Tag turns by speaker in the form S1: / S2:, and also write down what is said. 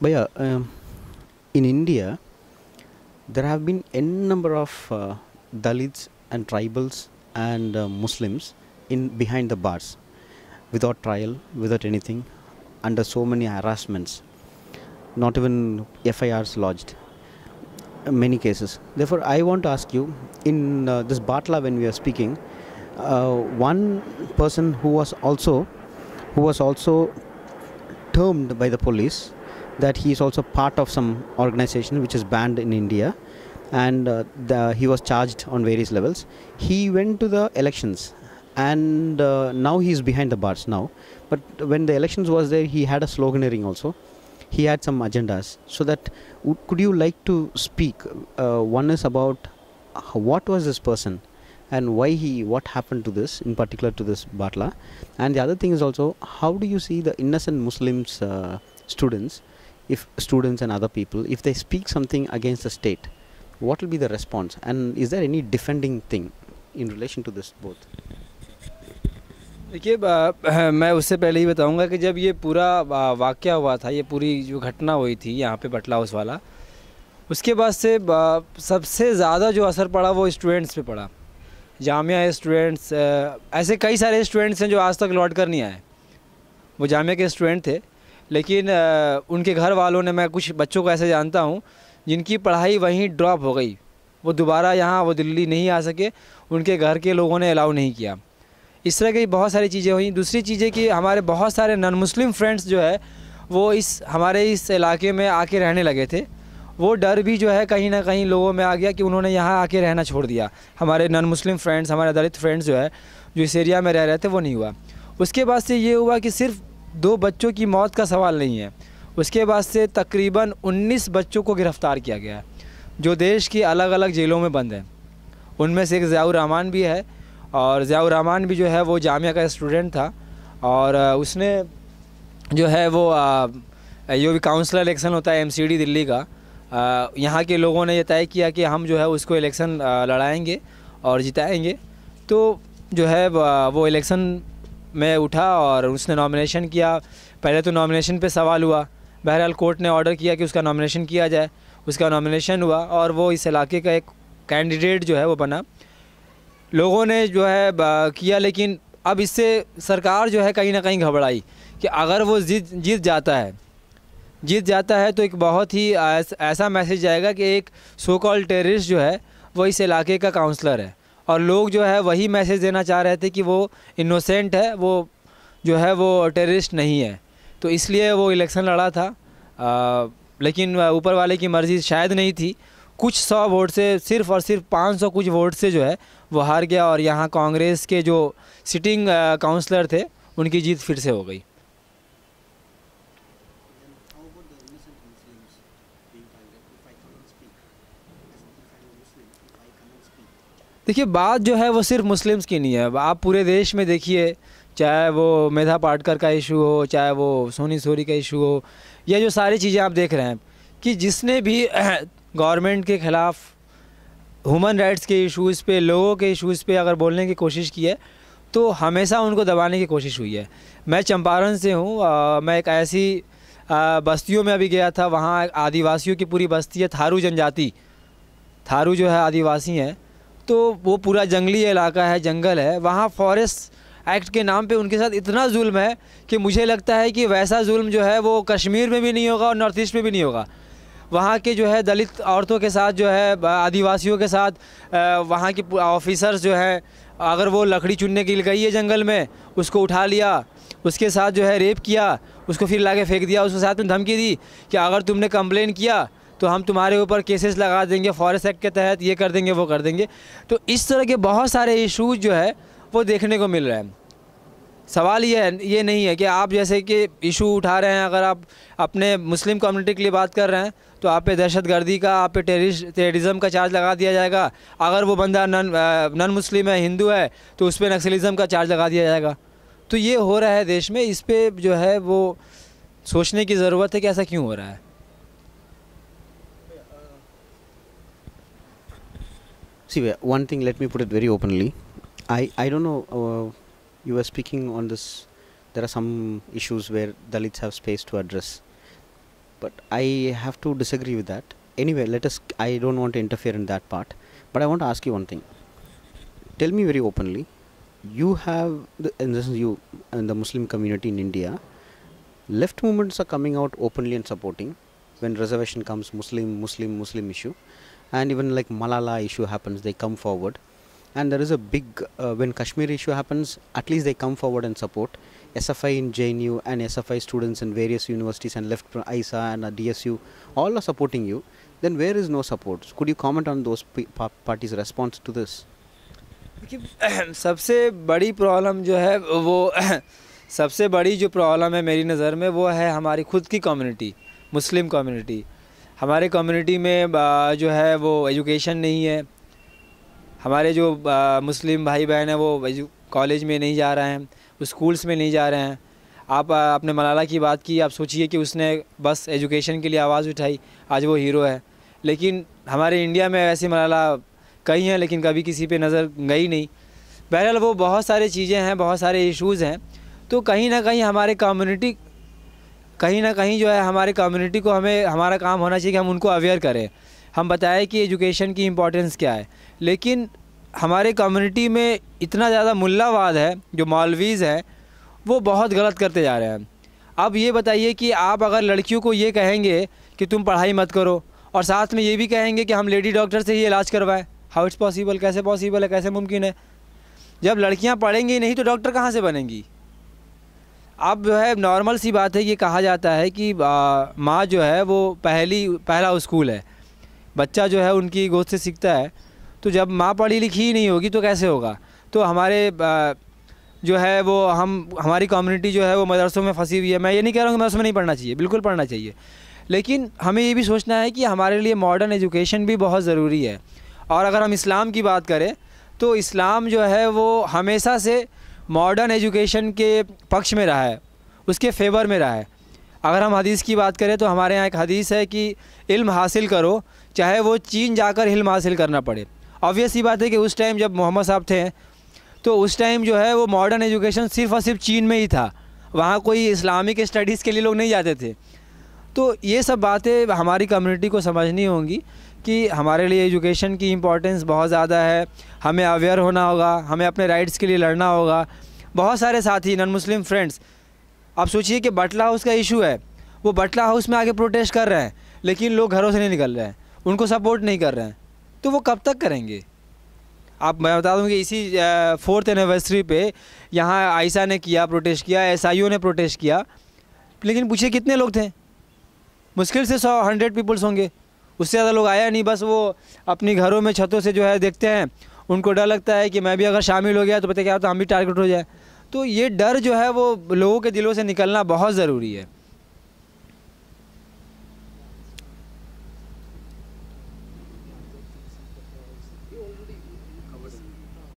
S1: But yeah, um, in India, there have been n number of uh, Dalits and tribals and uh, Muslims in behind the bars, without trial, without anything, under so many harassments, not even FIRs lodged. In many cases. Therefore, I want to ask you in uh, this Batla when we are speaking, uh, one person who was also who was also termed by the police that he is also part of some organization which is banned in India and uh, the, he was charged on various levels. He went to the elections and uh, now he is behind the bars now. But when the elections was there, he had a sloganeering also. He had some agendas. So that could you like to speak? Uh, one is about what was this person and why he what happened to this in particular to this Bartla, and the other thing is also how do you see the innocent Muslims uh, students? if students and other people if they speak something against the state what will be the response and is there any defending thing in relation to this both
S2: देखिए मैं उससे पहले ही बताऊंगा कि जब ये पूरा वाक्य हुआ था ये पूरी जो घटना हुई थी यहाँ पे बटला हाउस वाला उसके बाद से सबसे ज़्यादा जो असर पड़ा वो स्टूडेंट्स पे पड़ा जामिया स्टूडेंट्स ऐसे कई सारे स्टूडेंट्स हैं जो आज तक लौट कर नहीं आए वो जामिया के स्टूडेंट थे लेकिन उनके घर वालों ने मैं कुछ बच्चों को ऐसे जानता हूँ जिनकी पढ़ाई वहीं ड्रॉप हो गई वो दोबारा यहाँ वो दिल्ली नहीं आ सके उनके घर के लोगों ने अलाउ नहीं किया इस तरह की बहुत सारी चीज़ें हुई दूसरी चीज़ें कि हमारे बहुत सारे नॉन मुस्लिम फ्रेंड्स जो है वो इस हमारे इस इलाके में आके रहने लगे थे वो डर भी जो है कहीं ना कहीं लोगों में आ गया कि उन्होंने यहाँ आके रहना छोड़ दिया हमारे नॉन मुस्लिम फ्रेंड्स हमारे दलित फ्रेंड्स जो है जो इस एरिया में रह रहे थे वो नहीं हुआ उसके बाद से ये हुआ कि सिर्फ दो बच्चों की मौत का सवाल नहीं है उसके बाद से तकरीबन 19 बच्चों को गिरफ़्तार किया गया है जो देश की अलग अलग जेलों में बंद हैं उनमें से एक ज़ियाउर रहमान भी है और ज़ियाउर रहमान भी जो है वो जामिया का स्टूडेंट था और उसने जो है वो यो भी काउंसलर इलेक्शन होता है एमसीडी दिल्ली का यहाँ के लोगों ने यह तय किया कि हम जो है उसको इलेक्शन लड़ाएंगे और जिताएंगे तो जो है वो इलेक्शन मैं उठा और उसने नॉमिनेशन किया पहले तो नॉमिनेशन पे सवाल हुआ बहरहाल कोर्ट ने ऑर्डर किया कि उसका नॉमिनेशन किया जाए उसका नॉमिनेशन हुआ और वो इस इलाके का एक कैंडिडेट जो है वो बना लोगों ने जो है किया लेकिन अब इससे सरकार जो है कहीं ना कहीं घबराई कि अगर वो जीत जीत जाता है जीत जाता है तो एक बहुत ही ऐस, ऐसा मैसेज जाएगा कि एक सो कॉल टेररिस्ट जो है वो इस इलाके का काउंसलर है और लोग जो है वही मैसेज देना चाह रहे थे कि वो इनोसेंट है वो जो है वो टेररिस्ट नहीं है तो इसलिए वो इलेक्शन लड़ा था आ, लेकिन ऊपर वाले की मर्ज़ी शायद नहीं थी कुछ सौ वोट से सिर्फ और सिर्फ पाँच सौ कुछ वोट से जो है वो हार गया और यहाँ कांग्रेस के जो सिटिंग काउंसलर थे उनकी जीत फिर से हो गई देखिए बात जो है वो सिर्फ मुस्लिम्स की नहीं है आप पूरे देश में देखिए चाहे वो मेधा पाटकर का इशू हो चाहे वो सोनी सोरी का इशू हो या जो सारी चीज़ें आप देख रहे हैं कि जिसने भी गवर्नमेंट के ख़िलाफ़ ह्यूमन राइट्स के इश्यूज़ पे लोगों के इश्यूज़ पे अगर बोलने की कोशिश की है तो हमेशा उनको दबाने की कोशिश हुई है मैं चंपारण से हूँ मैं एक ऐसी आ, बस्तियों में अभी गया था वहाँ आदिवासियों की पूरी बस्ती है थारू जनजाति थारू जो है आदिवासी हैं तो वो पूरा जंगली इलाका है जंगल है वहाँ फॉरेस्ट एक्ट के नाम पे उनके साथ इतना जुल्म है कि मुझे लगता है कि वैसा जुल्म जो है वो कश्मीर में भी नहीं होगा और नॉर्थ ईस्ट में भी नहीं होगा वहाँ के जो है दलित औरतों के साथ जो है आदिवासियों के साथ वहाँ के ऑफिसर्स जो है अगर वो लकड़ी चुनने के लिए गई है जंगल में उसको उठा लिया उसके साथ जो है रेप किया उसको फिर ला फेंक दिया उसके साथ में धमकी दी कि अगर तुमने कंप्लेन किया तो हम तुम्हारे ऊपर केसेस लगा देंगे फॉरेस्ट एक्ट के तहत ये कर देंगे वो कर देंगे तो इस तरह के बहुत सारे इशूज़ जो है वो देखने को मिल रहे हैं सवाल ये है ये नहीं है कि आप जैसे कि इशू उठा रहे हैं अगर आप अपने मुस्लिम कम्युनिटी के लिए बात कर रहे हैं तो आप पे दहशतगर्दी का आप पे टेररिज्म का चार्ज लगा दिया जाएगा अगर वो बंदा नन नन मुस्लिम है हिंदू है तो उस पर नक्सलिज़म का चार्ज लगा दिया जाएगा तो ये हो रहा है देश में इस पर जो है वो सोचने की ज़रूरत है कि ऐसा क्यों हो रहा है
S1: See, one thing, let me put it very openly. I, I don't know, uh, you were speaking on this, there are some issues where Dalits have space to address. But I have to disagree with that. Anyway, let us, I don't want to interfere in that part. But I want to ask you one thing. Tell me very openly, you have, the, and this is you, and the Muslim community in India, left movements are coming out openly and supporting when reservation comes muslim muslim muslim issue and even like Malala issue happens, they come forward. And there is a big, uh, when Kashmir issue happens, at least they come forward and support. SFI in JNU and SFI students in various universities and left from ISA and DSU, all are supporting you. Then where is no support? Could you comment on those parties' response to this?
S2: देखिए सबसे बड़ी problem जो है वो सबसे बड़ी जो problem है मेरी नज़र में वो है हमारी खुद की कम्युनिटी मुस्लिम कम्युनिटी हमारे कम्युनिटी में जो है वो एजुकेशन नहीं है हमारे जो मुस्लिम भाई बहन हैं वो कॉलेज में नहीं जा रहे हैं स्कूल्स में नहीं जा रहे हैं आप आपने मलाला की बात की आप सोचिए कि उसने बस एजुकेशन के लिए आवाज़ उठाई आज वो हीरो है लेकिन हमारे इंडिया में ऐसे मलाला कई हैं लेकिन कभी किसी पे नज़र गई नहीं बहरहाल वो बहुत सारे चीज़ें हैं बहुत सारे इश्यूज़ हैं तो कहीं ना कहीं हमारे कम्युनिटी कहीं ना कहीं जो है हमारे कम्युनिटी को हमें हमारा काम होना चाहिए कि हम उनको अवेयर करें हम बताएं कि एजुकेशन की इम्पोर्टेंस क्या है लेकिन हमारे कम्युनिटी में इतना ज़्यादा मुल्लावाद है जो मौलवीज़ हैं वो बहुत गलत करते जा रहे हैं अब ये बताइए कि आप अगर लड़कियों को ये कहेंगे कि तुम पढ़ाई मत करो और साथ में ये भी कहेंगे कि हम लेडी डॉक्टर से ही इलाज करवाएं हाउ इट्स पॉसिबल कैसे पॉसिबल है कैसे मुमकिन है जब लड़कियां पढ़ेंगी नहीं तो डॉक्टर कहाँ से बनेंगी अब जो है नॉर्मल सी बात है ये कहा जाता है कि माँ जो है वो पहली पहला स्कूल है बच्चा जो है उनकी गोद से सीखता है तो जब माँ पढ़ी लिखी ही नहीं होगी तो कैसे होगा तो हमारे जो है वो हम हमारी कम्युनिटी जो है वो मदरसों में फंसी हुई है मैं ये नहीं कह रहा हूँ कि मदरसों में नहीं पढ़ना चाहिए बिल्कुल पढ़ना चाहिए लेकिन हमें ये भी सोचना है कि हमारे लिए मॉडर्न एजुकेशन भी बहुत ज़रूरी है और अगर हम इस्लाम की बात करें तो इस्लाम जो है वो हमेशा से मॉडर्न एजुकेशन के पक्ष में रहा है उसके फेवर में रहा है अगर हम हदीस की बात करें तो हमारे यहाँ एक हदीस है कि इल्म हासिल करो चाहे वो चीन जाकर इल्म हासिल करना पड़े ऑब्वियस ही बात है कि उस टाइम जब मोहम्मद साहब थे तो उस टाइम जो है वो मॉडर्न एजुकेशन सिर्फ और सिर्फ चीन में ही था वहाँ कोई इस्लामिक स्टडीज़ के लिए लोग नहीं जाते थे तो ये सब बातें हमारी कम्युनिटी को समझनी होंगी कि हमारे लिए एजुकेशन की इम्पोर्टेंस बहुत ज़्यादा है हमें अवेयर होना होगा हमें अपने राइट्स के लिए लड़ना होगा बहुत सारे साथी नॉन मुस्लिम फ्रेंड्स आप सोचिए कि बटला हाउस का इशू है वो बटला हाउस में आके प्रोटेस्ट कर रहे हैं लेकिन लोग घरों से नहीं निकल रहे हैं उनको सपोर्ट नहीं कर रहे हैं तो वो कब तक करेंगे आप मैं बता दूं कि इसी फोर्थ एनिवर्सरी पे यहाँ आयसा ने किया प्रोटेस्ट किया एस ने प्रोटेस्ट किया लेकिन पूछे कितने लोग थे मुश्किल से सौ हंड्रेड पीपल्स होंगे उससे ज़्यादा लोग आया नहीं बस वो अपनी घरों में छतों से जो है देखते हैं उनको डर लगता है कि मैं भी अगर शामिल हो गया तो पता क्या होता हम भी टारगेट हो जाए तो ये डर जो है वो लोगों के दिलों से निकलना बहुत ज़रूरी है